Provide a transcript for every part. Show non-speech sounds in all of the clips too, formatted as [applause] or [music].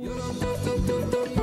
You're don't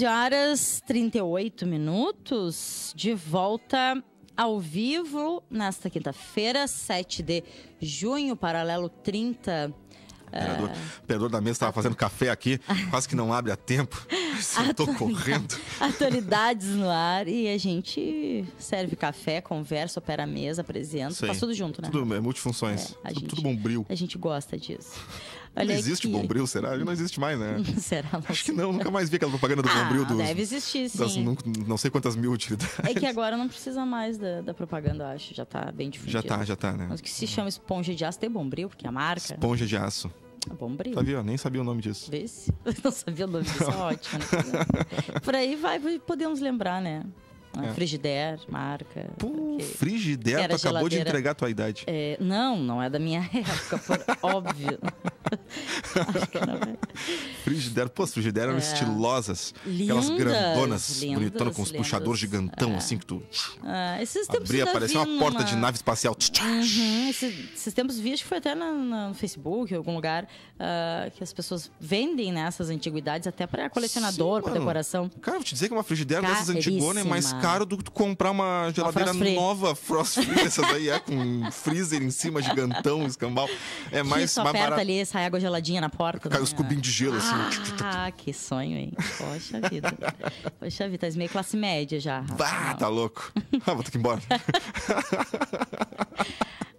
11 horas 38 minutos, de volta ao vivo nesta quinta-feira, 7 de junho, paralelo 30. Operador, uh... É. operador da mesa estava fazendo café aqui, quase que não abre a tempo. [laughs] Estou correndo. Atualidades no ar e a gente serve café, conversa, opera a mesa, apresenta. Tá Sim. Faz tudo junto, né? Tudo, é multifunções. É, tudo, gente, tudo bombril. A gente gosta disso. Olha não é existe aqui. Bombril, será? Não existe mais, né? [laughs] será? Acho que não, nunca mais vi aquela propaganda do ah, Bombril. Dos, deve existir, sim. Das, não, não, sei quantas mil utilidades. É que [laughs] agora não precisa mais da, da propaganda, acho. Já tá bem difundido. Já tá, já tá, né? Mas o que se chama esponja de aço tem Bombril, porque é a marca... Esponja de aço. É bombril. Sabia, nem sabia o nome disso. Vê se... [laughs] Não sabia o nome disso, é ótimo. Né? Por aí vai, podemos lembrar, né? É. Frigidaire, marca. Pô, Frigidaire, tu acabou geladeira. de entregar a tua idade. É, não, não é da minha época, por óbvio. É. [laughs] Frigideira. Pô, as frigideiras eram é. estilosas. Lindas, aquelas grandonas, lindas, bonitonas, com os puxadores gigantão, é. assim, que tu ah, esses tempos abria, parecia uma porta de nave espacial. Uhum. Esses, esses, tempos vi, acho que foi até no, no Facebook, em algum lugar, uh, que as pessoas vendem né, antiguidades até para colecionador, para decoração. Cara, vou te dizer que uma frigideira dessas antigonas é mais caro do que tu comprar uma geladeira uma nova frost free, essas aí é, com um freezer em cima, gigantão, escambau. É mais, que mais barato. ali, sai água geladinha na porta. Caiu os cubinhos de gelo, assim. Ah, que sonho, hein? Poxa vida. Poxa vida, tá meio classe média já. tá louco. Ah, vou ter que ir embora. [laughs]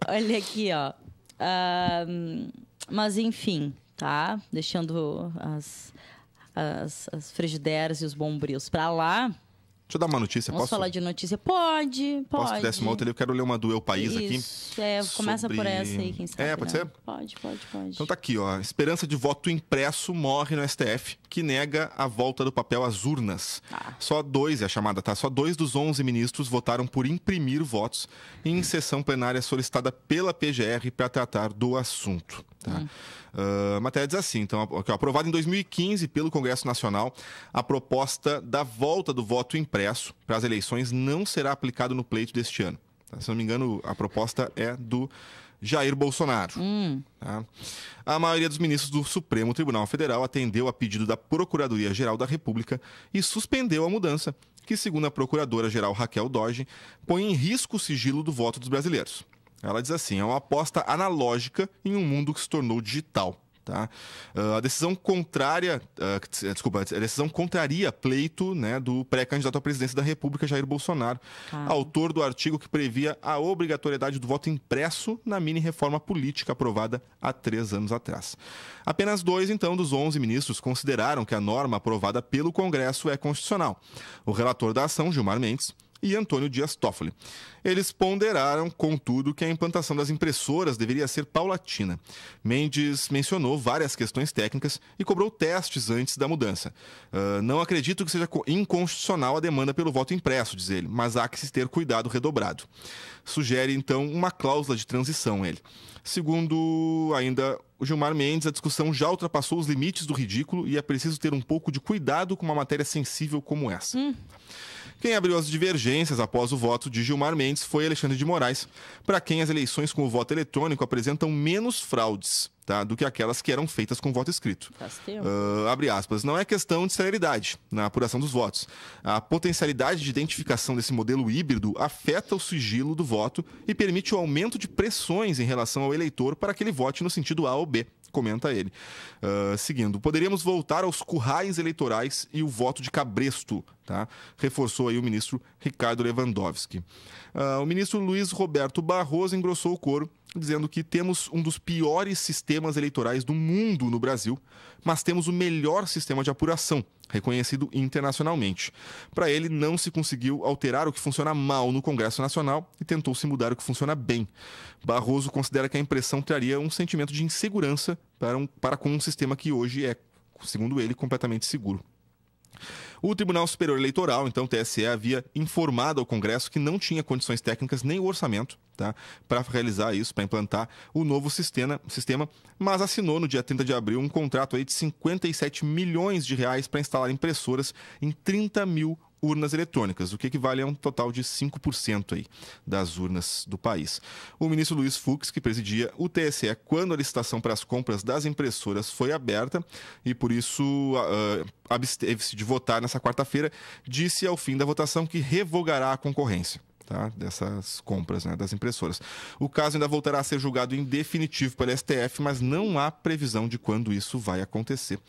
Olha aqui, ó. Um, mas enfim, tá? Deixando as, as, as frigideiras e os bombrios pra lá. Deixa eu dar uma notícia, Vamos posso? falar de notícia? Pode, pode. Posso que desse uma outra ali? Eu quero ler uma do Eu País Isso, aqui. É, começa sobre... por essa aí, quem sabe. É, pode né? ser? Pode, pode, pode. Então tá aqui, ó. Esperança de voto impresso morre no STF, que nega a volta do papel às urnas. Ah. Só dois, é a chamada, tá? Só dois dos 11 ministros votaram por imprimir votos em sessão plenária solicitada pela PGR para tratar do assunto, tá? Hum. Uh, a matéria diz assim, então, aqui, aprovada em 2015 pelo Congresso Nacional, a proposta da volta do voto impresso para as eleições não será aplicado no pleito deste ano. Tá? Se não me engano, a proposta é do Jair Bolsonaro. Hum. Tá? A maioria dos ministros do Supremo Tribunal Federal atendeu a pedido da Procuradoria-Geral da República e suspendeu a mudança, que, segundo a Procuradora-Geral Raquel Doge, põe em risco o sigilo do voto dos brasileiros. Ela diz assim: é uma aposta analógica em um mundo que se tornou digital. Tá? Uh, a decisão contrária, uh, desculpa, a decisão contraria pleito né, do pré-candidato à presidência da República, Jair Bolsonaro, ah. autor do artigo que previa a obrigatoriedade do voto impresso na mini-reforma política aprovada há três anos atrás. Apenas dois, então, dos 11 ministros consideraram que a norma aprovada pelo Congresso é constitucional. O relator da ação, Gilmar Mendes, e Antônio Dias Toffoli. Eles ponderaram, contudo, que a implantação das impressoras deveria ser paulatina. Mendes mencionou várias questões técnicas e cobrou testes antes da mudança. Uh, não acredito que seja inconstitucional a demanda pelo voto impresso, diz ele, mas há que se ter cuidado redobrado. Sugere, então, uma cláusula de transição, ele. Segundo ainda o Gilmar Mendes, a discussão já ultrapassou os limites do ridículo e é preciso ter um pouco de cuidado com uma matéria sensível como essa. Hum. Quem abriu as divergências após o voto de Gilmar Mendes foi Alexandre de Moraes, para quem as eleições com o voto eletrônico apresentam menos fraudes. Tá, do que aquelas que eram feitas com voto escrito. Uh, abre aspas. Não é questão de celeridade na apuração dos votos. A potencialidade de identificação desse modelo híbrido afeta o sigilo do voto e permite o aumento de pressões em relação ao eleitor para que ele vote no sentido A ou B comenta ele. Uh, seguindo, poderíamos voltar aos currais eleitorais e o voto de cabresto, tá? reforçou aí o ministro Ricardo Lewandowski. Uh, o ministro Luiz Roberto Barroso engrossou o coro dizendo que temos um dos piores sistemas eleitorais do mundo no Brasil, mas temos o melhor sistema de apuração, reconhecido internacionalmente. Para ele, não se conseguiu alterar o que funciona mal no Congresso Nacional e tentou se mudar o que funciona bem. Barroso considera que a impressão traria um sentimento de insegurança para, um, para com um sistema que hoje é, segundo ele, completamente seguro. O Tribunal Superior Eleitoral, então, TSE, havia informado ao Congresso que não tinha condições técnicas nem o orçamento tá, para realizar isso, para implantar o novo sistema, sistema, mas assinou no dia 30 de abril um contrato aí de 57 milhões de reais para instalar impressoras em 30 mil urnas eletrônicas, o que equivale a um total de 5% aí das urnas do país. O ministro Luiz Fux, que presidia o TSE quando a licitação para as compras das impressoras foi aberta e por isso uh, ah, ah, absteve-se de votar nessa quarta-feira, disse ao fim da votação que revogará a concorrência tá? dessas compras né? das impressoras. O caso ainda voltará a ser julgado em definitivo pelo STF, mas não há previsão de quando isso vai acontecer.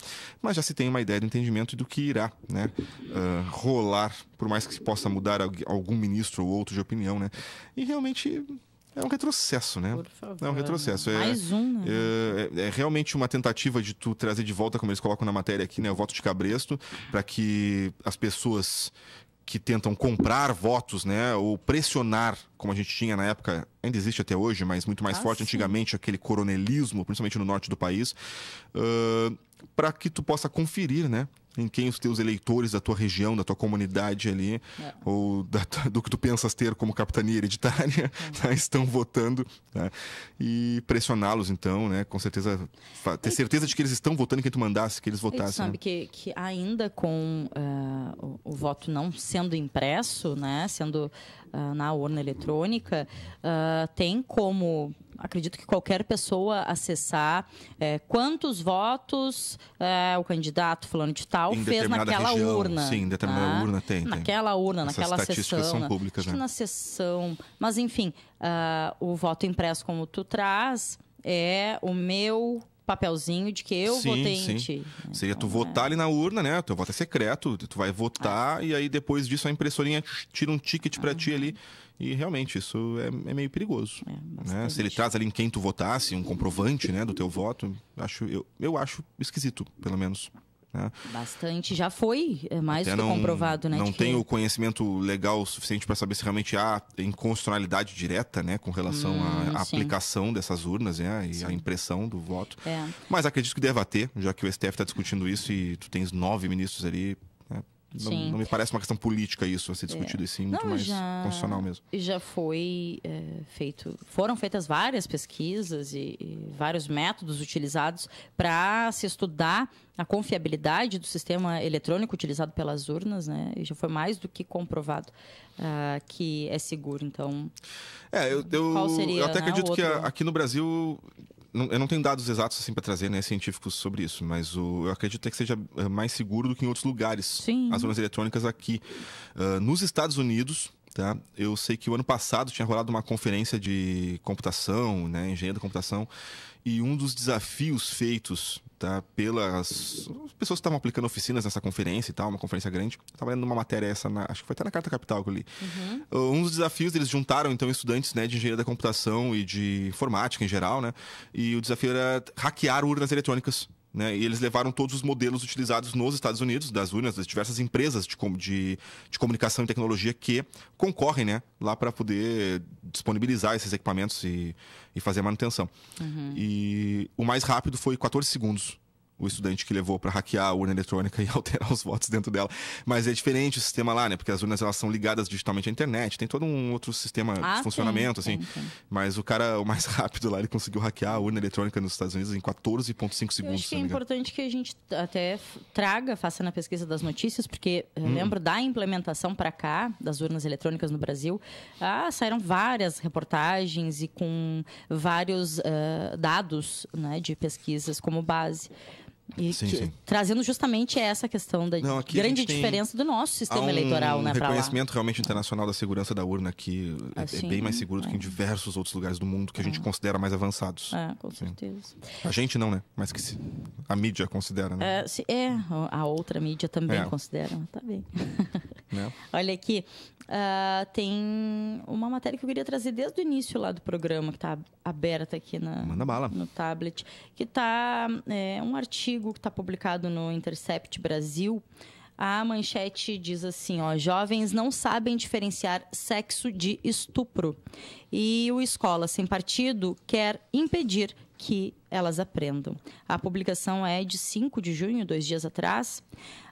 Mas já se tem uma ideia do entendimento do que irá né? Uh, rolar, por mais que se possa mudar algum ministro ou outro de opinião. Né? E realmente é um retrocesso, né? Por favor. É um retrocesso. Né? É, Mais um, né? É, é, é, realmente uma tentativa de tu trazer de volta, como eles colocam na matéria aqui, né? O voto de cabresto, para que as pessoas que tentam comprar votos, né, ou pressionar, como a gente tinha na época, ainda existe até hoje, mas muito mais ah, forte sim. antigamente, aquele coronelismo, principalmente no norte do país, uh, para que tu possa conferir, né, em quem os teus eleitores da tua região, da tua comunidade ali, é. ou da, do que tu pensas ter como capitania hereditária, é. [laughs] estão votando. Tá? e pressioná-los, então, né, com certeza, ter certeza de que eles estão votando quem tu mandasse, que eles votassem. E sabe né? que, que ainda com uh, o, o, voto não sendo impresso, né, sendo uh, na urna eletrônica, uh, tem como acredito que qualquer pessoa acessar é, quantos votos é, o candidato fulano de tal em fez naquela região, urna. Sim, em determinada tá? urna tem. Naquela tem. urna, Essas naquela sessão. São né? públicas, né? na sessão. Mas, enfim, uh, o voto impresso, como tu traz, é o meu papelzinho de que eu sim, votei sim. em ti. Seria tu então, votar é. ali na urna, né? Teu voto é secreto, tu vai votar ah. e aí depois disso a impressorinha tira um ticket para uhum. ti ali. E realmente, isso é, é meio perigoso. É, né? Se ele traz ali em quem tu votasse, um comprovante né, do teu voto, acho, eu, eu acho esquisito, pelo menos. Né? Bastante, já foi é, mais do que comprovado, né? Não tenho é. conhecimento legal suficiente para saber se realmente há inconstitucionalidade direta, né, com relação hum, à sim. aplicação dessas urnas, né, e à impressão do voto. É. Mas acredito que deva ter, já que o STF está discutindo isso e tu tens nove ministros ali não, não, me parece uma questão política isso a ser discutido, é. e sim muito não, mais já, constitucional mesmo. Já foi é, feito, foram feitas várias pesquisas e, e vários métodos utilizados para se estudar a confiabilidade do sistema eletrônico utilizado pelas urnas, né? E já foi mais do que comprovado uh, que é seguro. Então, é, eu, eu, seria, eu até né, acredito que aqui no Brasil eu não tenho dados exatos assim para trazer, né, científicos sobre isso, mas o, eu acredito que seja eh, mais seguro do que em outros lugares. Sim. As urnas eletrônicas aqui uh, nos Estados Unidos, tá? Eu sei que o ano passado tinha rolado uma conferência de computação, né, engenharia da computação, e um dos desafios feitos tá, pelas pessoas que estavam aplicando oficinas nessa conferência e tal, uma conferência grande, eu estava lendo uma matéria essa, na, acho que foi até na Carta Capital que eu li. Uhum. Uh, um dos desafios, eles juntaram então estudantes né, de engenharia da computação e de informática em geral, né? E o desafio era hackear urnas eletrônicas né, e eles levaram todos os modelos utilizados nos Estados Unidos, das unhas, das diversas empresas de, de, de comunicação e tecnologia que concorrem né, lá para poder disponibilizar esses equipamentos e, e fazer a manutenção. Uhum. E o mais rápido foi 14 segundos o estudante que levou para hackear a urna eletrônica [laughs] e alterar os votos dentro dela. Mas é diferente o sistema lá, né? Porque as urnas elas são ligadas digitalmente à internet, tem todo um outro sistema ah, de funcionamento, assim. Mas o cara, o mais [laughs] rápido lá, ele conseguiu hackear a urna eletrônica nos Estados Unidos em 14,5 segundos. acho que é importante que a gente até traga, faça na pesquisa das notícias, porque eh, hum. lembro da implementação para cá, das urnas eletrônicas no Brasil, ah, saíram várias reportagens e com vários uh, dados né, de pesquisas como base. E sim, que, sim. trazendo justamente essa questão da Não, grande diferença do nosso sistema um eleitoral, né? Um reconhecimento realmente internacional da segurança da urna que é, é assim, é bem mais seguro do que é. em diversos outros lugares do mundo que a gente é. considera mais avançados. É, com certeza. Sim. A gente não, né? Mas que se, a mídia considera, né? É, se, é a outra mídia também considera. Tá bem. Né? [laughs] Olha aqui, Uh, tem uma matéria que eu queria trazer desde o início lá do programa, que está aberta aqui na, no tablet, que está é, um artigo que está publicado no Intercept Brasil. A manchete diz assim, ó, jovens não sabem diferenciar sexo de estupro. E o Escola Sem Partido quer impedir que elas aprendam. A publicação é de 5 de junho, dois dias atrás,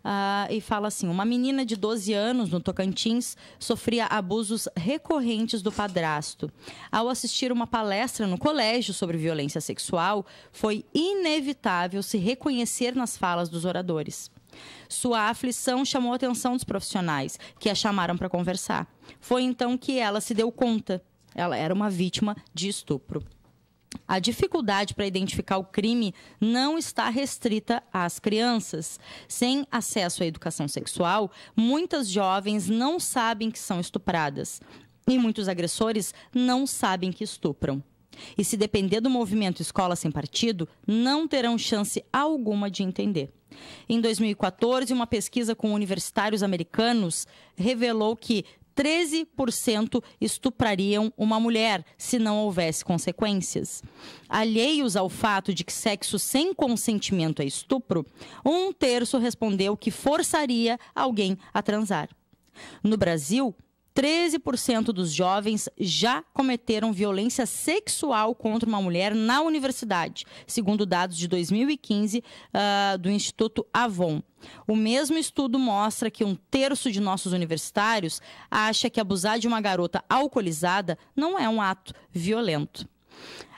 uh, e fala assim: uma menina de 12 anos no Tocantins sofria abusos recorrentes do padrasto. Ao assistir uma palestra no colégio sobre violência sexual, foi inevitável se reconhecer nas falas dos oradores. Sua aflição chamou a atenção dos profissionais, que a chamaram para conversar. Foi então que ela se deu conta. Ela era uma vítima de estupro. A dificuldade para identificar o crime não está restrita às crianças. Sem acesso à educação sexual, muitas jovens não sabem que são estupradas. E muitos agressores não sabem que estupram. E se depender do movimento Escola Sem Partido, não terão chance alguma de entender. Em 2014, uma pesquisa com universitários americanos revelou que 13% estuprariam uma mulher se não houvesse consequências. Alheios ao fato de que sexo sem consentimento é estupro, um terço respondeu que forçaria alguém a transar. No Brasil, 13% dos jovens já cometeram violência sexual contra uma mulher na universidade, segundo dados de 2015 uh, ah, do Instituto Avon. O mesmo estudo mostra que um terço de nossos universitários acha que abusar de uma garota alcoolizada não é um ato violento.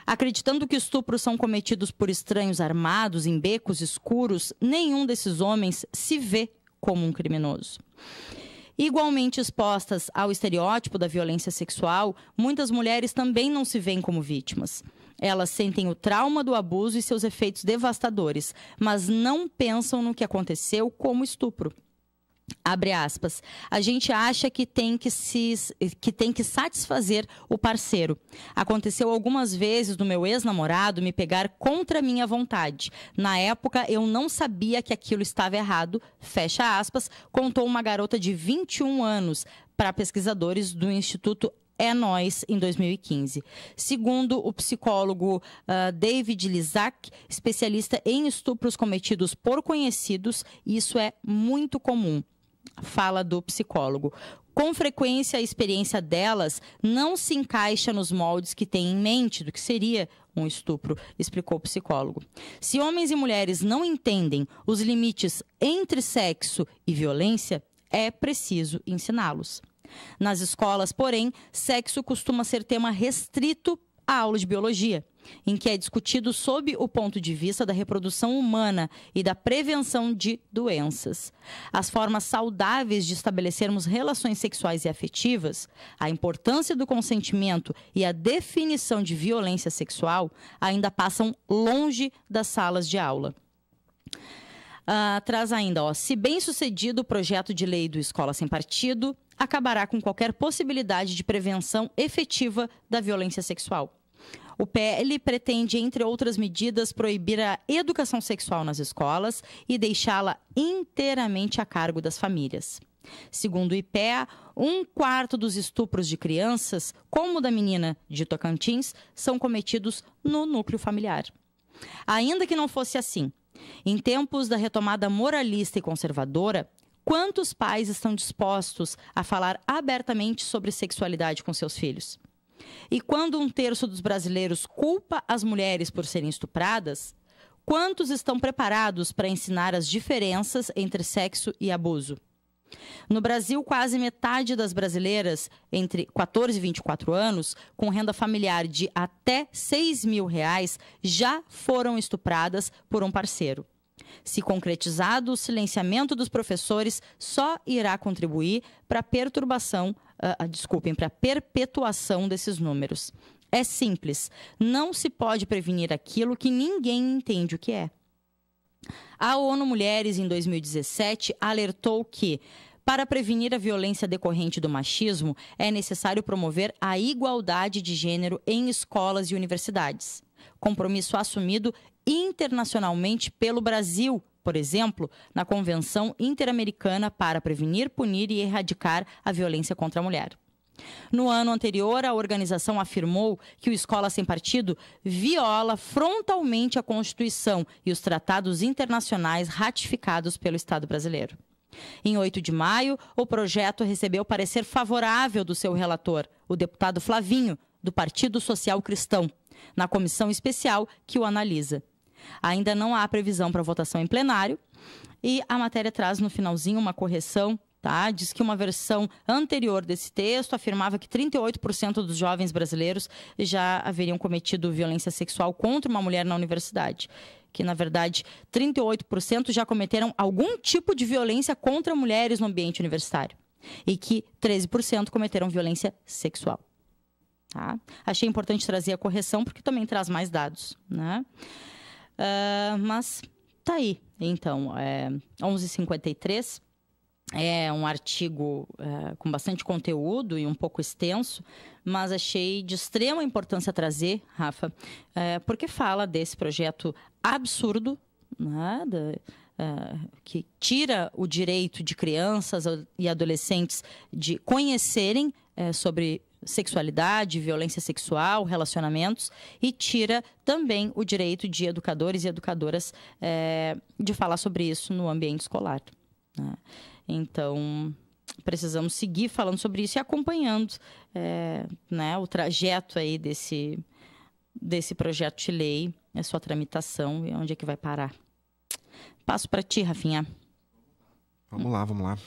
Acreditando que estupros são cometidos por estranhos armados em becos escuros, nenhum desses homens se vê como um criminoso. Igualmente expostas ao estereótipo da violência sexual, muitas mulheres também não se veem como vítimas. Elas sentem o trauma do abuso e seus efeitos devastadores, mas não pensam no que aconteceu como estupro abre aspas, a gente acha que tem que, se, que tem que satisfazer o parceiro. Aconteceu algumas vezes do meu ex-namorado me pegar contra minha vontade. Na época, eu não sabia que aquilo estava errado, fecha aspas, contou uma garota de 21 anos para pesquisadores do Instituto é Nós em 2015. Segundo o psicólogo uh, David Lizak, especialista em estupros cometidos por conhecidos, isso é muito comum fala do psicólogo. Com frequência, a experiência delas não se encaixa nos moldes que têm em mente do que seria um estupro, explicou o psicólogo. Se homens e mulheres não entendem os limites entre sexo e violência, é preciso ensiná-los. Nas escolas, porém, sexo costuma ser tema restrito à aula de biologia em que é discutido sob o ponto de vista da reprodução humana e da prevenção de doenças, as formas saudáveis de estabelecermos relações sexuais e afetivas, a importância do consentimento e a definição de violência sexual ainda passam longe das salas de aula. Uh, traz ainda, ó, se bem sucedido o projeto de lei do Escola Sem Partido, acabará com qualquer possibilidade de prevenção efetiva da violência sexual. O PL pretende, entre outras medidas, proibir a educação sexual nas escolas e deixá-la inteiramente a cargo das famílias. Segundo o IPEA, um quarto dos estupros de crianças, como o da menina de Tocantins, são cometidos no núcleo familiar. Ainda que não fosse assim, em tempos da retomada moralista e conservadora, quantos pais estão dispostos a falar abertamente sobre sexualidade com seus filhos? E quando um terço dos brasileiros culpa as mulheres por serem estupradas, quantos estão preparados para ensinar as diferenças entre sexo e abuso? No Brasil, quase metade das brasileiras entre 14 e 24 anos, com renda familiar de até 6 mil reais, já foram estupradas por um parceiro. Se concretizado, o silenciamento dos professores só irá contribuir para a perturbação uh, desculpem, para a perpetuação desses números. É simples. Não se pode prevenir aquilo que ninguém entende o que é. A ONU Mulheres, em 2017, alertou que para prevenir a violência decorrente do machismo, é necessário promover a igualdade de gênero em escolas e universidades. Compromisso assumido internacionalmente pelo Brasil por exemplo, na Convenção Interamericana para Prevenir, Punir e Erradicar a Violência contra a Mulher. No ano anterior, a organização afirmou que o Escola Sem Partido viola frontalmente a Constituição e os tratados internacionais ratificados pelo Estado brasileiro. Em 8 de maio, o projeto recebeu parecer favorável do seu relator, o deputado Flavinho, do Partido Social Cristão, na comissão especial que o analisa. Ainda não há previsão para votação em plenário. E a matéria traz no finalzinho uma correção Tá? Diz que uma versão anterior desse texto afirmava que 38% dos jovens brasileiros já haveriam cometido violência sexual contra uma mulher na universidade. Que, na verdade, 38% já cometeram algum tipo de violência contra mulheres no ambiente universitário. E que 13% cometeram violência sexual. Tá? Achei importante trazer a correção, porque também traz mais dados. Né? Uh, mas tá aí. Então, é 11h53. É um artigo é, com bastante conteúdo e um pouco extenso, mas achei de extrema importância trazer, Rafa, é, porque fala desse projeto absurdo, nada, né, é, que tira o direito de crianças e adolescentes de conhecerem é, sobre sexualidade, violência sexual, relacionamentos e tira também o direito de educadores e educadoras é, de falar sobre isso no ambiente escolar. Né? Então, precisamos seguir falando sobre isso e acompanhando é, né, o trajeto aí desse, desse projeto de lei, a sua tramitação e onde é que vai parar. Passo para ti, Rafinha. Vamos lá, vamos lá.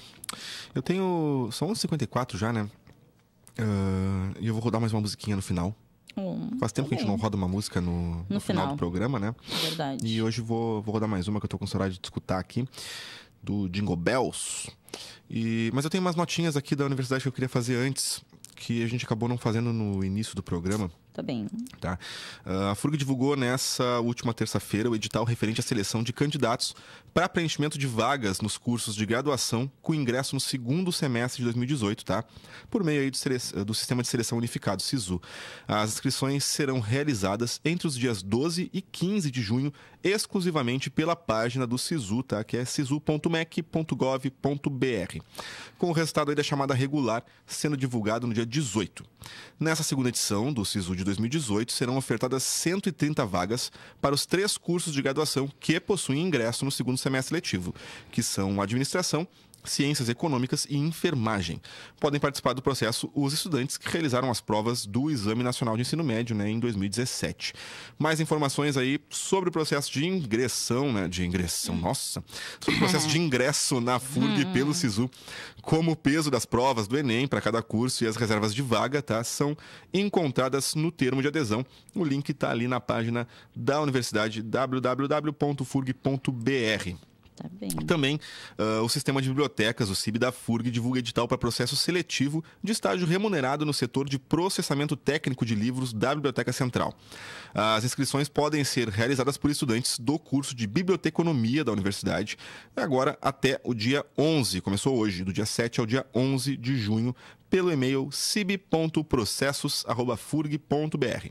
Eu tenho. São 11h54 já, né? Uh, e eu vou rodar mais uma musiquinha no final. Hum, Faz tempo que a gente não roda uma música no, no, no final. do programa, né? É verdade. E hoje vou, vou rodar mais uma que eu tô com saudade de escutar aqui, do Jingle Bells. E, mas eu tenho umas notinhas aqui da universidade que eu queria fazer antes, que a gente acabou não fazendo no início do programa. Tá bem. Tá. Uh, a FURG divulgou nessa última terça-feira o edital referente à seleção de candidatos para preenchimento de vagas nos cursos de graduação com ingresso no segundo semestre de 2018, tá? Por meio aí do, do Sistema de Seleção Unificado, SISU. As inscrições serão realizadas entre os dias 12 e 15 de junho, exclusivamente pela página do SISU, tá? Que é sisu.mec.gov.br. Com o resultado aí da chamada regular sendo divulgado no dia 18. Nessa segunda edição do SISU de 2018, serão ofertadas 130 vagas para os três cursos de graduação que possuem ingresso no segundo semestre letivo, que são administração, Ciências Econômicas e Enfermagem. Podem participar do processo os estudantes que realizaram as provas do Exame Nacional de Ensino Médio né, em 2017. Mais informações aí sobre o processo de ingressão, né? De ingressão, nossa! Sobre o processo de ingresso na FURG hum. pelo SISU, como o peso das provas do Enem para cada curso e as reservas de vaga, tá? São encontradas no termo de adesão. O link está ali na página da universidade www.furg.br. Tá Também, uh, o sistema de bibliotecas, o CIB da FURG, divulga edital para processo seletivo de estágio remunerado no setor de processamento técnico de livros da Biblioteca Central. As inscrições podem ser realizadas por estudantes do curso de Biblioteconomia da Universidade, agora até o dia 11, começou hoje, do dia 7 ao dia 11 de junho, pelo e-mail cib.processos.furg.br.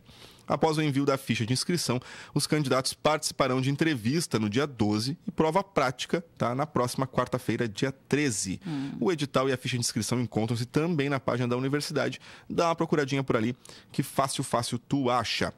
Após o envio da ficha de inscrição, os candidatos participarão de entrevista no dia 12 e prova prática tá, na próxima quarta-feira, dia 13. Hum. O edital e a ficha de inscrição encontram-se também na página da universidade. Dá uma procuradinha por ali, que fácil, fácil tu acha.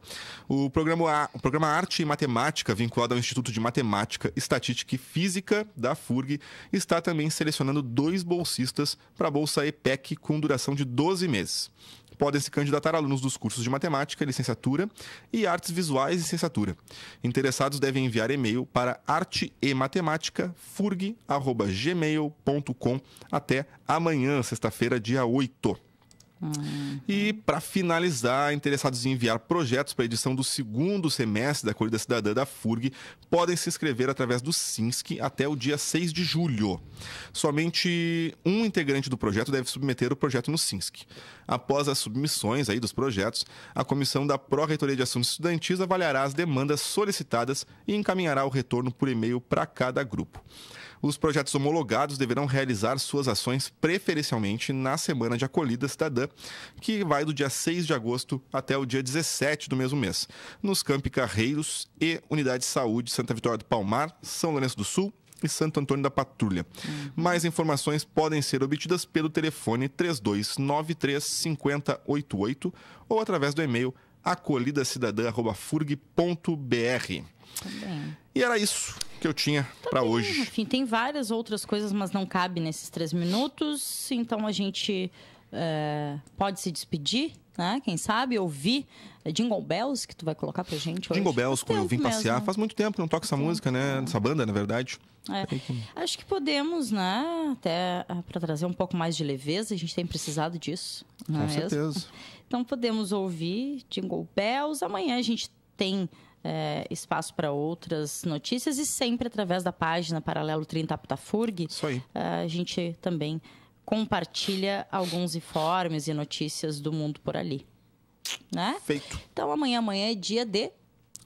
O programa, o programa Arte e Matemática, vinculado ao Instituto de Matemática, Estatística e Física da FURG, está também selecionando dois bolsistas para a Bolsa EPEC com duração de 12 meses podem se candidatar alunos dos cursos de matemática, licenciatura e artes visuais e licenciatura. Interessados devem enviar e-mail para arteematemática.furg.gmail.com até amanhã, sexta-feira, dia 8. Hum. E para finalizar, interessados em enviar projetos para a edição do segundo semestre da Corrida Cidadã da FURG podem se inscrever através do SINSC até o dia 6 de julho. Somente um integrante do projeto deve submeter o projeto no SINSC. Após as submissões aí dos projetos, a comissão da Pró-Reitoria de Assuntos Estudantis avaliará as demandas solicitadas e encaminhará o retorno por e-mail para cada grupo os projetos homologados deverão realizar suas ações preferencialmente na semana de acolhida cidadã, que vai do dia 6 de agosto até o dia 17 do mesmo mês, nos Campi Carreiros e Unidade de Saúde Santa Vitória do Palmar, São Lourenço do Sul e Santo Antônio da Patrulha. Uhum. Mais informações podem ser obtidas pelo telefone 3293 5088 ou através do e-mail acolhidacidadã.furg.br. Também. E era isso que eu tinha para hoje. Enfim, tem várias outras coisas, mas não cabe nesses três minutos. Então a gente é, pode se despedir, né? Quem sabe ouvir Jingle Bells que tu vai colocar pra gente hoje. Jingle Bells, quando eu vim mesmo. passear, faz muito tempo que não toco essa música, né? Essa banda, na verdade. É. Acho que podemos, né? Até é, para trazer um pouco mais de leveza, a gente tem precisado disso. Não Com é certeza. Mesmo? Então podemos ouvir Jingle Bells. Amanhã a gente tem é, espaço para outras notícias e sempre através da página Paralelo 30 Aptafurg. Isso aí. É, a gente também compartilha alguns informes e notícias do mundo por ali. Né? Feito. Então amanhã, amanhã é dia de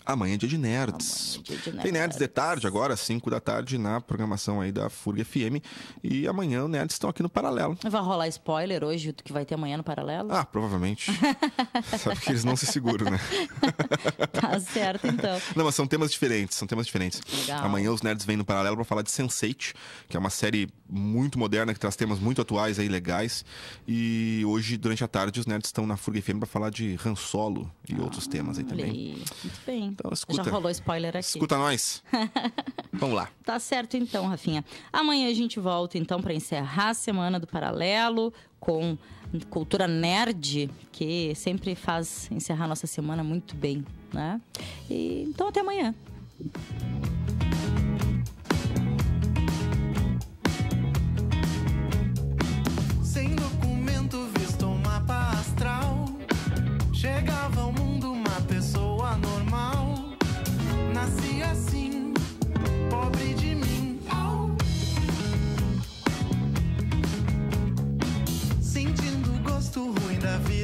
Amanhã é dia de nerds. Amanhã é dia de nerds. Tem nerds de tarde agora, 5 da tarde, na programação aí da FURG FM. E amanhã os nerds estão aqui no Paralelo. Vai rolar spoiler hoje do que vai ter amanhã no Paralelo? Ah, provavelmente. [laughs] Sabe que eles não se seguram, né? [laughs] tá certo, então. Não, mas são temas diferentes, são temas diferentes. Legal. Amanhã os nerds vêm no Paralelo para falar de Sense8, que é uma série muito moderna, que traz temas muito atuais aí, legais. E hoje, durante a tarde, os nerds estão na FURG FM para falar de Han Solo e ah, outros temas aí também. Muito bem. Então escuta. Já rolou spoiler aqui. Escuta nós. [laughs] Vamos lá. Tá certo então, Rafinha. Amanhã a gente volta então para encerrar a semana do Paralelo com cultura nerd, que sempre faz encerrar a nossa semana muito bem, né? E, então até amanhã.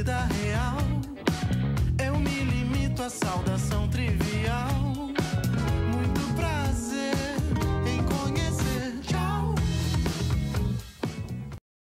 vida real. Eu me limito à saudação